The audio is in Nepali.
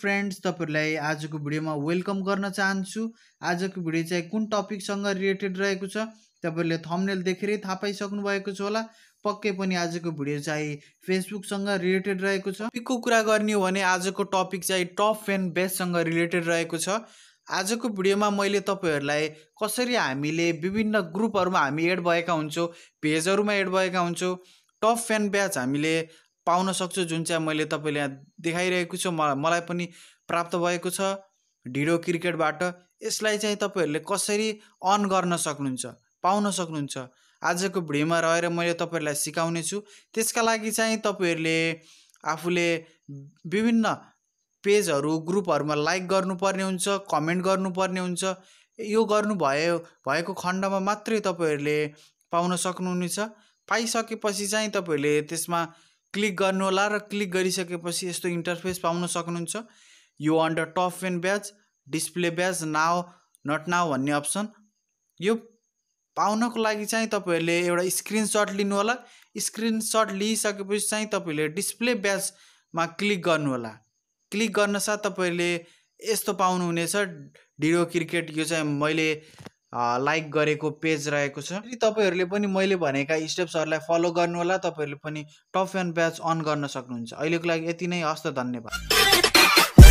फ्रेन्ड्स तपाईँहरूलाई आजको भिडियोमा वेलकम गर्न चाहन्छु आजको भिडियो चाहिँ कुन टपिकसँग रिलेटेड रहेको छ तपाईँहरूले थम्नेल देखेरै थाहा पाइसक्नु भएको छ होला पक्कै पनि आजको भिडियो चाहिँ फेसबुकसँग रिलेटेड रहेको छ टपिकको कुरा गर्ने हो भने आजको टपिक चाहिँ टप एन्ड बेस्टसँग रिलेटेड रहेको छ आजको भिडियोमा मैले तपाईँहरूलाई कसरी हामीले विभिन्न ग्रुपहरूमा हामी एड भएका हुन्छौँ पेजहरूमा एड भएका हुन्छौँ टप फ्यान ब्याच हामीले पाउन सक्छु जुन चाहिँ मैले तपाईँले यहाँ देखाइरहेको छु मलाई पनि प्राप्त भएको छ ढिँडो क्रिकेटबाट यसलाई चाहिँ तपाईँहरूले कसरी अन गर्न सक्नुहुन्छ पाउन सक्नुहुन्छ आजको भिडियोमा रहेर मैले तपाईँहरूलाई सिकाउने छु त्यसका लागि चाहिँ तपाईँहरूले आफूले विभिन्न पेजहरू ग्रुपहरूमा लाइक गर्नुपर्ने हुन्छ कमेन्ट गर्नुपर्ने हुन्छ यो गर्नुभयो भएको खण्डमा मात्रै तपाईँहरूले पाउन सक्नुहुनेछ पाइसकेपछि चाहिँ तपाईँहरूले त्यसमा क्लिक गर्नुहोला र क्लिक गरिसकेपछि यस्तो इन्टरफेस पाउन सक्नुहुन्छ यो under top pane badge display badge now not now भन्ने अप्सन यो पाउनको लागि चाहिँ तपाईँहरूले एउटा स्क्रिनसट लिनुहोला स्क्रिनसट लिइसकेपछि चाहिँ तपाईँहरूले डिस्प्ले ब्याजमा क्लिक गर्नुहोला क्लिक गर्न साथ तपाईँहरूले यस्तो पाउनुहुनेछ ढिरो क्रिकेट यो चाहिँ मैले लाइक गरेको पेज रहेको छ यदि तपाईँहरूले पनि मैले भनेका स्टेप्सहरूलाई फलो गर्नुहोला तपाईँहरूले पनि टफ एन्ड ब्याच अन गर्न सक्नुहुन्छ अहिलेको लागि यति नै हस्त धन्यवाद